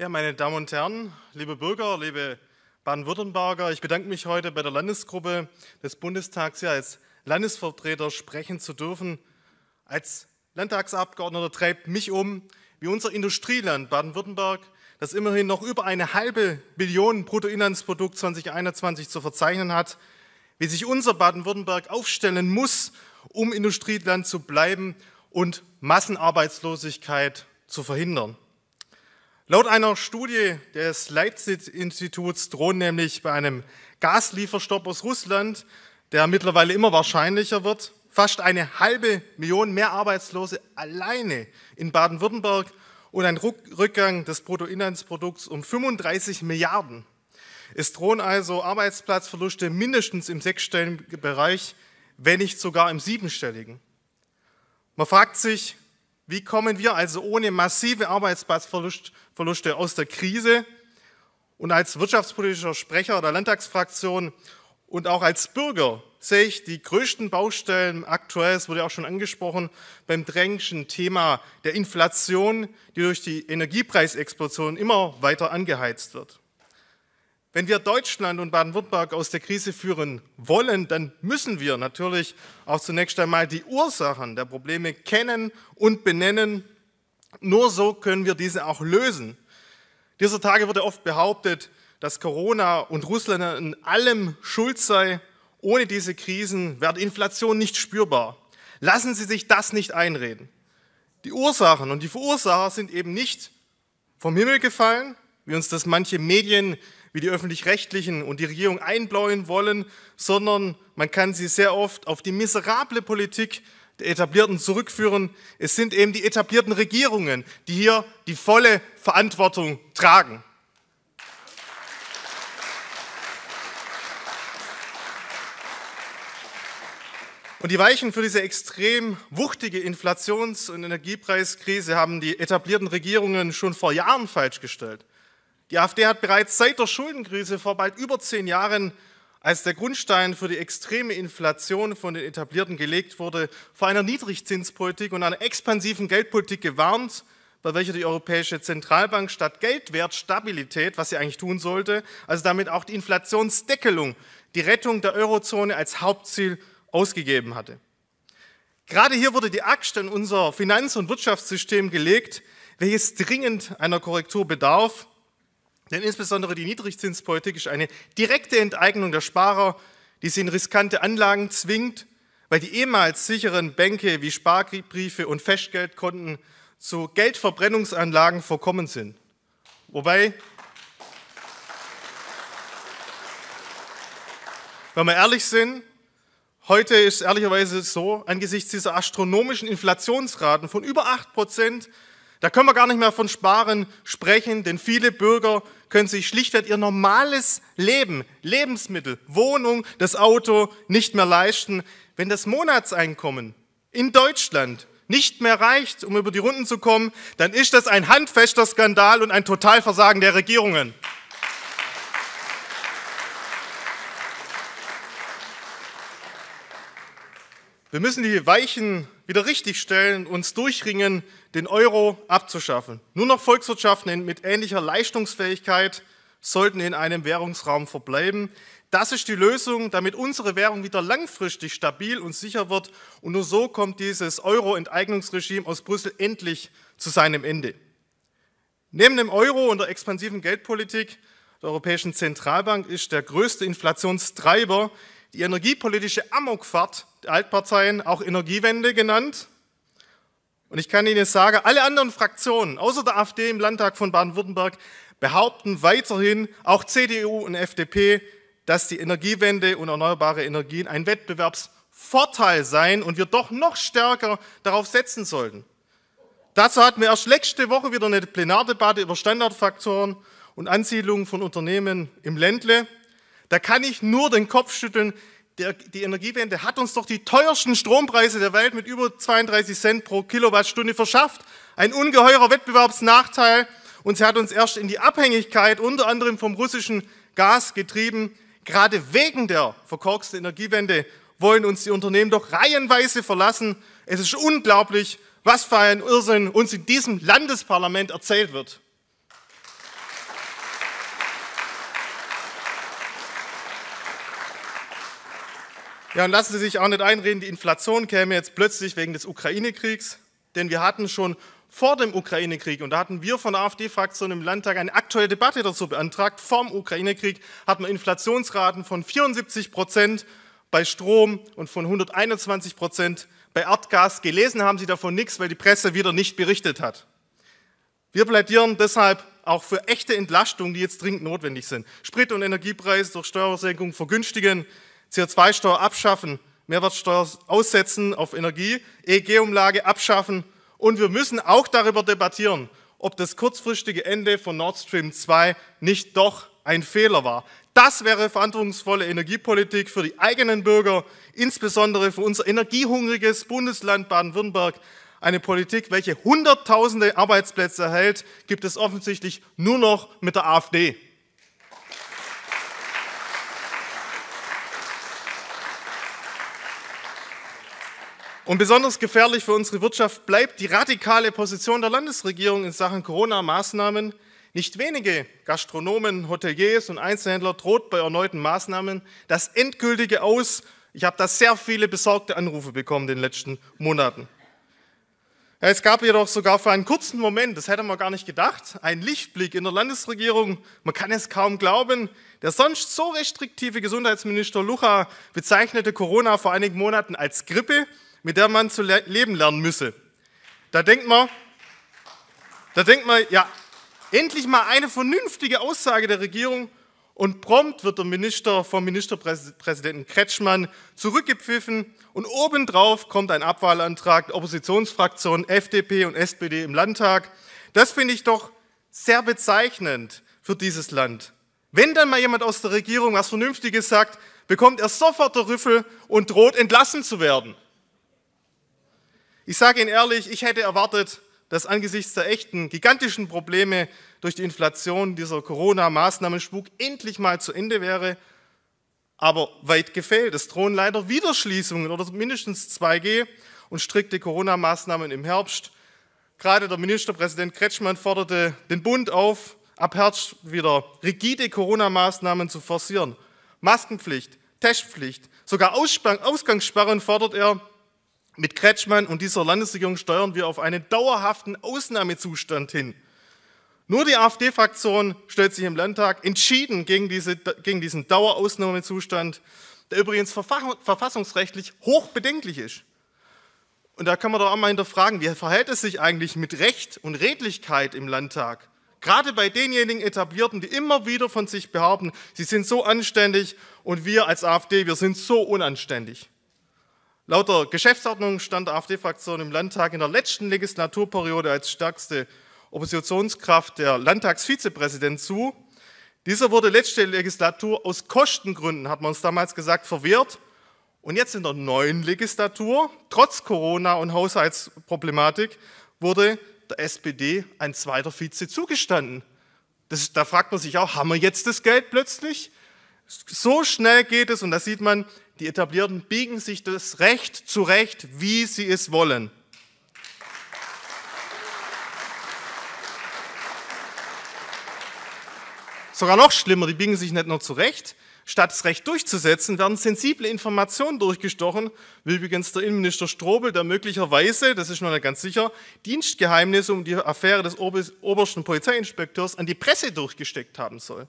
Ja, meine Damen und Herren, liebe Bürger, liebe Baden-Württemberger, ich bedanke mich heute bei der Landesgruppe des Bundestags hier als Landesvertreter sprechen zu dürfen. Als Landtagsabgeordneter treibt mich um, wie unser Industrieland Baden-Württemberg, das immerhin noch über eine halbe Billion Bruttoinlandsprodukt 2021 zu verzeichnen hat, wie sich unser Baden-Württemberg aufstellen muss, um Industrieland zu bleiben und Massenarbeitslosigkeit zu verhindern. Laut einer Studie des leipzig instituts drohen nämlich bei einem Gaslieferstopp aus Russland, der mittlerweile immer wahrscheinlicher wird, fast eine halbe Million mehr Arbeitslose alleine in Baden-Württemberg und ein Rückgang des Bruttoinlandsprodukts um 35 Milliarden. Es drohen also Arbeitsplatzverluste mindestens im sechsstelligen Bereich, wenn nicht sogar im siebenstelligen. Man fragt sich, wie kommen wir also ohne massive Arbeitsplatzverluste aus der Krise? Und als wirtschaftspolitischer Sprecher der Landtagsfraktion und auch als Bürger sehe ich die größten Baustellen aktuell, es wurde auch schon angesprochen, beim drängenden Thema der Inflation, die durch die Energiepreisexplosion immer weiter angeheizt wird. Wenn wir Deutschland und Baden-Württemberg aus der Krise führen wollen, dann müssen wir natürlich auch zunächst einmal die Ursachen der Probleme kennen und benennen. Nur so können wir diese auch lösen. Dieser Tage wurde oft behauptet, dass Corona und Russland in allem schuld sei. Ohne diese Krisen wäre Inflation nicht spürbar. Lassen Sie sich das nicht einreden. Die Ursachen und die Verursacher sind eben nicht vom Himmel gefallen, wie uns das manche Medien wie die öffentlich-rechtlichen und die Regierung einbläuen wollen, sondern man kann sie sehr oft auf die miserable Politik der Etablierten zurückführen. Es sind eben die etablierten Regierungen, die hier die volle Verantwortung tragen. Und die Weichen für diese extrem wuchtige Inflations- und Energiepreiskrise haben die etablierten Regierungen schon vor Jahren falsch gestellt. Die AfD hat bereits seit der Schuldenkrise vor bald über zehn Jahren, als der Grundstein für die extreme Inflation von den Etablierten gelegt wurde, vor einer Niedrigzinspolitik und einer expansiven Geldpolitik gewarnt, bei welcher die Europäische Zentralbank statt Geldwertstabilität, was sie eigentlich tun sollte, also damit auch die Inflationsdeckelung, die Rettung der Eurozone als Hauptziel ausgegeben hatte. Gerade hier wurde die Axt in unser Finanz- und Wirtschaftssystem gelegt, welches dringend einer Korrektur bedarf denn insbesondere die Niedrigzinspolitik ist eine direkte Enteignung der Sparer, die sie in riskante Anlagen zwingt, weil die ehemals sicheren Bänke wie Sparbriefe und Festgeldkonten zu Geldverbrennungsanlagen verkommen sind. Wobei, wenn wir ehrlich sind, heute ist es ehrlicherweise so, angesichts dieser astronomischen Inflationsraten von über 8 Prozent da können wir gar nicht mehr von Sparen sprechen, denn viele Bürger können sich schlichtweg ihr normales Leben, Lebensmittel, Wohnung, das Auto nicht mehr leisten, wenn das Monatseinkommen in Deutschland nicht mehr reicht, um über die Runden zu kommen, dann ist das ein handfester Skandal und ein Totalversagen der Regierungen. Wir müssen die Weichen wieder richtigstellen und uns durchringen, den Euro abzuschaffen. Nur noch Volkswirtschaften mit ähnlicher Leistungsfähigkeit sollten in einem Währungsraum verbleiben. Das ist die Lösung, damit unsere Währung wieder langfristig stabil und sicher wird. Und nur so kommt dieses Euro-Enteignungsregime aus Brüssel endlich zu seinem Ende. Neben dem Euro und der expansiven Geldpolitik der Europäischen Zentralbank ist der größte Inflationstreiber die energiepolitische Amokfahrt der Altparteien, auch Energiewende genannt. Und ich kann Ihnen sagen, alle anderen Fraktionen, außer der AfD im Landtag von Baden-Württemberg, behaupten weiterhin, auch CDU und FDP, dass die Energiewende und erneuerbare Energien ein Wettbewerbsvorteil seien und wir doch noch stärker darauf setzen sollten. Dazu hatten wir erst letzte Woche wieder eine Plenardebatte über Standardfaktoren und Ansiedlungen von Unternehmen im Ländle. Da kann ich nur den Kopf schütteln. Der, die Energiewende hat uns doch die teuersten Strompreise der Welt mit über 32 Cent pro Kilowattstunde verschafft. Ein ungeheurer Wettbewerbsnachteil. Und sie hat uns erst in die Abhängigkeit unter anderem vom russischen Gas getrieben. Gerade wegen der verkorksten Energiewende wollen uns die Unternehmen doch reihenweise verlassen. Es ist unglaublich, was für ein Irrsinn uns in diesem Landesparlament erzählt wird. Ja, und lassen Sie sich auch nicht einreden, die Inflation käme jetzt plötzlich wegen des Ukraine-Kriegs, denn wir hatten schon vor dem Ukraine-Krieg, und da hatten wir von der AfD-Fraktion im Landtag eine aktuelle Debatte dazu beantragt, vorm Ukraine-Krieg hatten wir Inflationsraten von 74 Prozent bei Strom und von 121 Prozent bei Erdgas. Gelesen haben Sie davon nichts, weil die Presse wieder nicht berichtet hat. Wir plädieren deshalb auch für echte Entlastungen, die jetzt dringend notwendig sind. Sprit- und Energiepreise durch Steuersenkung vergünstigen, CO2-Steuer abschaffen, Mehrwertsteuer aussetzen auf Energie, EEG-Umlage abschaffen und wir müssen auch darüber debattieren, ob das kurzfristige Ende von Nord Stream 2 nicht doch ein Fehler war. Das wäre verantwortungsvolle Energiepolitik für die eigenen Bürger, insbesondere für unser energiehungriges Bundesland Baden-Württemberg. Eine Politik, welche Hunderttausende Arbeitsplätze erhält, gibt es offensichtlich nur noch mit der AfD. Und besonders gefährlich für unsere Wirtschaft bleibt die radikale Position der Landesregierung in Sachen Corona-Maßnahmen. Nicht wenige Gastronomen, Hoteliers und Einzelhändler droht bei erneuten Maßnahmen das endgültige Aus. Ich habe da sehr viele besorgte Anrufe bekommen in den letzten Monaten. Es gab jedoch sogar für einen kurzen Moment, das hätte man gar nicht gedacht, einen Lichtblick in der Landesregierung. Man kann es kaum glauben. Der sonst so restriktive Gesundheitsminister Lucha bezeichnete Corona vor einigen Monaten als Grippe mit der man zu le leben lernen müsse. Da denkt man, da denkt man, ja, endlich mal eine vernünftige Aussage der Regierung und prompt wird der Minister vom Ministerpräsidenten Kretschmann zurückgepfiffen und obendrauf kommt ein Abwahlantrag der Oppositionsfraktionen FDP und SPD im Landtag. Das finde ich doch sehr bezeichnend für dieses Land. Wenn dann mal jemand aus der Regierung was Vernünftiges sagt, bekommt er sofort der Rüffel und droht entlassen zu werden. Ich sage Ihnen ehrlich, ich hätte erwartet, dass angesichts der echten, gigantischen Probleme durch die Inflation dieser Corona-Maßnahmenspuk endlich mal zu Ende wäre. Aber weit gefehlt. Es drohen leider Wiederschließungen oder mindestens 2G und strikte Corona-Maßnahmen im Herbst. Gerade der Ministerpräsident Kretschmann forderte den Bund auf, ab Herbst wieder rigide Corona-Maßnahmen zu forcieren. Maskenpflicht, Testpflicht, sogar Ausgangssperren fordert er. Mit Kretschmann und dieser Landesregierung steuern wir auf einen dauerhaften Ausnahmezustand hin. Nur die AfD-Fraktion stellt sich im Landtag entschieden gegen, diese, gegen diesen Dauerausnahmezustand, der übrigens verfassungsrechtlich hochbedenklich ist. Und da kann man doch auch mal hinterfragen, wie verhält es sich eigentlich mit Recht und Redlichkeit im Landtag? Gerade bei denjenigen Etablierten, die immer wieder von sich behaupten, sie sind so anständig und wir als AfD, wir sind so unanständig. Laut der Geschäftsordnung stand die AfD-Fraktion im Landtag in der letzten Legislaturperiode als stärkste Oppositionskraft der Landtagsvizepräsident zu. Dieser wurde letzte Legislatur aus Kostengründen, hat man uns damals gesagt, verwehrt. Und jetzt in der neuen Legislatur, trotz Corona und Haushaltsproblematik, wurde der SPD ein zweiter Vize zugestanden. Das, da fragt man sich auch, haben wir jetzt das Geld plötzlich? So schnell geht es und da sieht man, die Etablierten biegen sich das Recht zurecht, wie sie es wollen. Sogar noch schlimmer, die biegen sich nicht nur zurecht. Statt das Recht durchzusetzen, werden sensible Informationen durchgestochen, wie übrigens der Innenminister Strobel, der möglicherweise, das ist noch nicht ganz sicher, Dienstgeheimnisse um die Affäre des obersten Polizeiinspekteurs an die Presse durchgesteckt haben soll.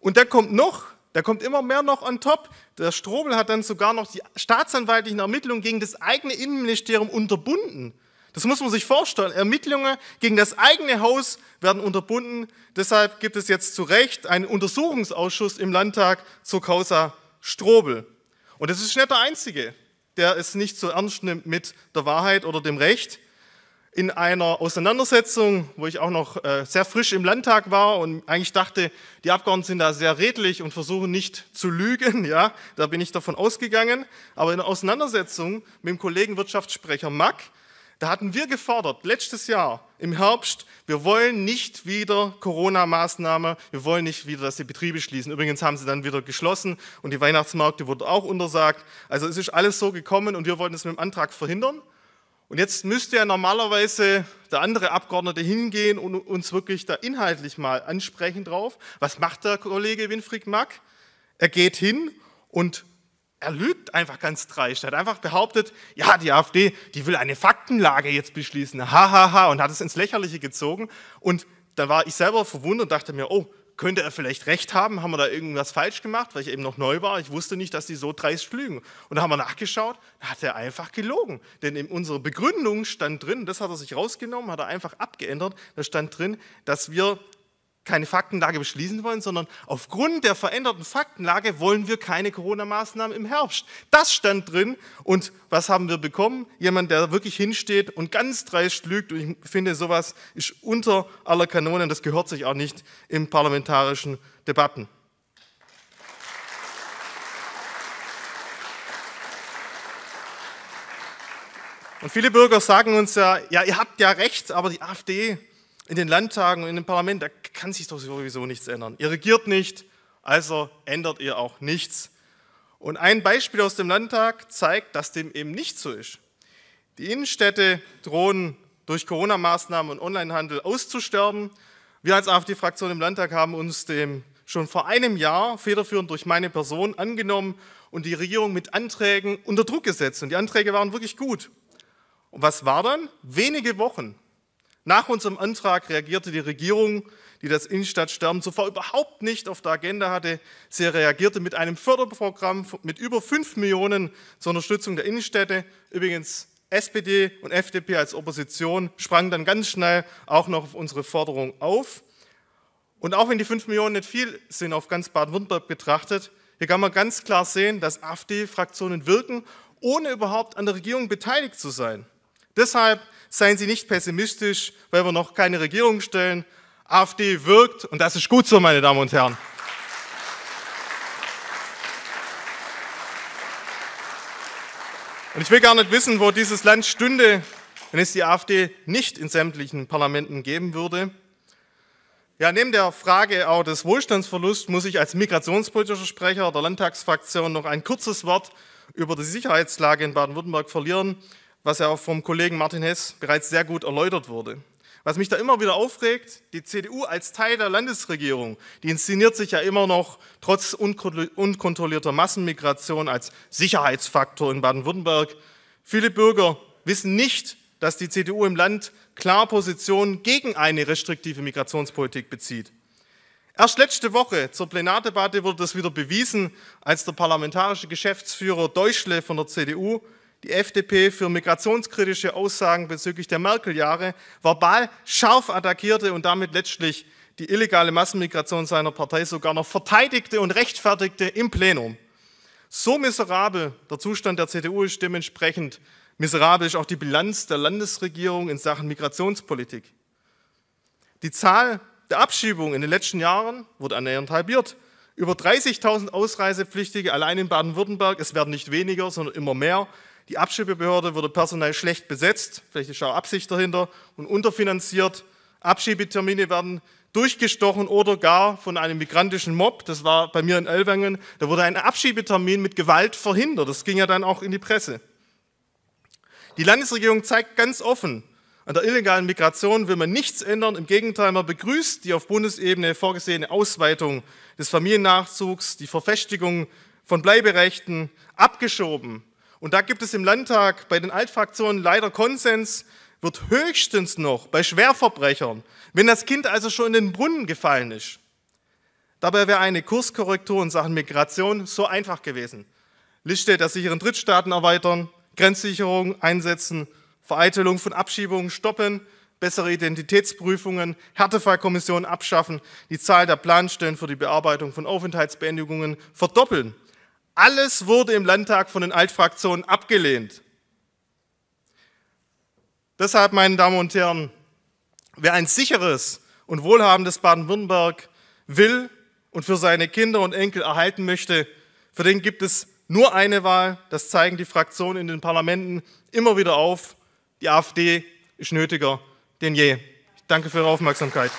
Und da kommt noch da kommt immer mehr noch on top. Der Strobel hat dann sogar noch die staatsanwaltlichen Ermittlungen gegen das eigene Innenministerium unterbunden. Das muss man sich vorstellen. Ermittlungen gegen das eigene Haus werden unterbunden. Deshalb gibt es jetzt zu Recht einen Untersuchungsausschuss im Landtag zur Causa Strobel. Und es ist nicht der einzige, der es nicht so ernst nimmt mit der Wahrheit oder dem Recht in einer Auseinandersetzung, wo ich auch noch äh, sehr frisch im Landtag war und eigentlich dachte, die Abgeordneten sind da sehr redlich und versuchen nicht zu lügen, ja, da bin ich davon ausgegangen, aber in der Auseinandersetzung mit dem Kollegen Wirtschaftssprecher Mack, da hatten wir gefordert, letztes Jahr im Herbst, wir wollen nicht wieder Corona-Maßnahme, wir wollen nicht wieder, dass die Betriebe schließen. Übrigens haben sie dann wieder geschlossen und die Weihnachtsmärkte wurden auch untersagt. Also es ist alles so gekommen und wir wollten es mit dem Antrag verhindern. Und jetzt müsste ja normalerweise der andere Abgeordnete hingehen und uns wirklich da inhaltlich mal ansprechen drauf. Was macht der Kollege Winfried Mack? Er geht hin und er lügt einfach ganz dreist. Er hat einfach behauptet, ja, die AfD, die will eine Faktenlage jetzt beschließen. Ha, ha, ha. Und hat es ins Lächerliche gezogen. Und da war ich selber verwundert und dachte mir, oh, könnte er vielleicht recht haben, haben wir da irgendwas falsch gemacht, weil ich eben noch neu war. Ich wusste nicht, dass die so dreist lügen. Und da haben wir nachgeschaut, da hat er einfach gelogen. Denn in unserer Begründung stand drin, das hat er sich rausgenommen, hat er einfach abgeändert, da stand drin, dass wir keine Faktenlage beschließen wollen, sondern aufgrund der veränderten Faktenlage wollen wir keine Corona-Maßnahmen im Herbst. Das stand drin und was haben wir bekommen? Jemand, der wirklich hinsteht und ganz dreist lügt und ich finde, sowas ist unter aller Kanone das gehört sich auch nicht in parlamentarischen Debatten. Und viele Bürger sagen uns ja, ja, ihr habt ja recht, aber die AfD in den Landtagen und in dem Parlament, da kann sich doch sowieso nichts ändern. Ihr regiert nicht, also ändert ihr auch nichts. Und ein Beispiel aus dem Landtag zeigt, dass dem eben nicht so ist. Die Innenstädte drohen durch Corona-Maßnahmen und Onlinehandel auszusterben. Wir als AfD-Fraktion im Landtag haben uns dem schon vor einem Jahr federführend durch meine Person angenommen und die Regierung mit Anträgen unter Druck gesetzt. Und die Anträge waren wirklich gut. Und was war dann? Wenige Wochen nach unserem Antrag reagierte die Regierung, die das Innenstadtsterben zuvor überhaupt nicht auf der Agenda hatte. Sie reagierte mit einem Förderprogramm mit über 5 Millionen zur Unterstützung der Innenstädte. Übrigens, SPD und FDP als Opposition sprangen dann ganz schnell auch noch auf unsere Forderung auf. Und auch wenn die 5 Millionen nicht viel sind auf ganz Baden-Württemberg betrachtet, hier kann man ganz klar sehen, dass AfD-Fraktionen wirken, ohne überhaupt an der Regierung beteiligt zu sein. Deshalb seien Sie nicht pessimistisch, weil wir noch keine Regierung stellen. AfD wirkt und das ist gut so, meine Damen und Herren. Und ich will gar nicht wissen, wo dieses Land stünde, wenn es die AfD nicht in sämtlichen Parlamenten geben würde. Ja, neben der Frage auch des Wohlstandsverlusts muss ich als migrationspolitischer Sprecher der Landtagsfraktion noch ein kurzes Wort über die Sicherheitslage in Baden-Württemberg verlieren was ja auch vom Kollegen Martin Hess bereits sehr gut erläutert wurde. Was mich da immer wieder aufregt, die CDU als Teil der Landesregierung, die inszeniert sich ja immer noch trotz unkontrollierter Massenmigration als Sicherheitsfaktor in Baden-Württemberg. Viele Bürger wissen nicht, dass die CDU im Land klar Position gegen eine restriktive Migrationspolitik bezieht. Erst letzte Woche zur Plenardebatte wurde das wieder bewiesen, als der parlamentarische Geschäftsführer Deutschle von der CDU die FDP für migrationskritische Aussagen bezüglich der Merkel-Jahre, verbal scharf attackierte und damit letztlich die illegale Massenmigration seiner Partei sogar noch verteidigte und rechtfertigte im Plenum. So miserabel der Zustand der CDU ist dementsprechend miserabel ist auch die Bilanz der Landesregierung in Sachen Migrationspolitik. Die Zahl der Abschiebungen in den letzten Jahren wurde annähernd halbiert. Über 30.000 Ausreisepflichtige allein in Baden-Württemberg, es werden nicht weniger, sondern immer mehr, die Abschiebebehörde wurde personell schlecht besetzt, vielleicht ist auch Absicht dahinter, und unterfinanziert. Abschiebetermine werden durchgestochen oder gar von einem migrantischen Mob. Das war bei mir in Elwangen, Da wurde ein Abschiebetermin mit Gewalt verhindert. Das ging ja dann auch in die Presse. Die Landesregierung zeigt ganz offen, an der illegalen Migration will man nichts ändern. Im Gegenteil, man begrüßt die auf Bundesebene vorgesehene Ausweitung des Familiennachzugs, die Verfestigung von Bleiberechten, abgeschoben und da gibt es im Landtag bei den Altfraktionen leider Konsens, wird höchstens noch bei Schwerverbrechern, wenn das Kind also schon in den Brunnen gefallen ist. Dabei wäre eine Kurskorrektur in Sachen Migration so einfach gewesen. Liste der sicheren Drittstaaten erweitern, Grenzsicherung einsetzen, Vereitelung von Abschiebungen stoppen, bessere Identitätsprüfungen, Härtefallkommissionen abschaffen, die Zahl der Planstellen für die Bearbeitung von Aufenthaltsbeendigungen verdoppeln alles wurde im Landtag von den Altfraktionen abgelehnt. Deshalb, meine Damen und Herren, wer ein sicheres und wohlhabendes Baden-Württemberg will und für seine Kinder und Enkel erhalten möchte, für den gibt es nur eine Wahl. Das zeigen die Fraktionen in den Parlamenten immer wieder auf. Die AfD ist nötiger denn je. Ich danke für Ihre Aufmerksamkeit.